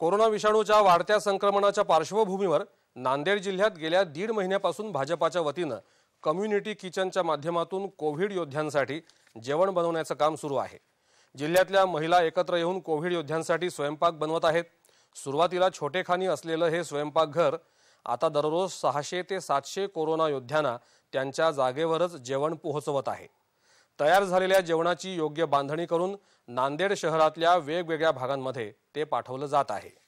corona विषाणूच्या वाढत्या संक्रमणाच्या पार्श्वभूमीवर नांदेड जिल्ह्यात गेल्या दीड महिन्यापासून भाजपाच्या वतीनं कम्युनिटी किचनच्या माध्यमातून कोविड योद्ध्यांसाठी जेवण बनवण्याचं काम सुरू आहे जिल्ह्यातल्या महिला एकत्र येऊन कोविड योद्ध्यांसाठी स्वयंपाक बनवत आहेत सुरुवातीला छोटेखानी असलेलं हे स्वयंपाकघर आता दररोज सहाशे ते सातशे कोरोना योद्ध्यांना त्यांच्या जागेवरच जेवण पोहोचवत आहे तयार झालेल्या जेवणाची योग्य बांधणी करून नांदेड शहरातल्या वेगवेगळ्या भागांमध्ये ते पाठवलं जात आहे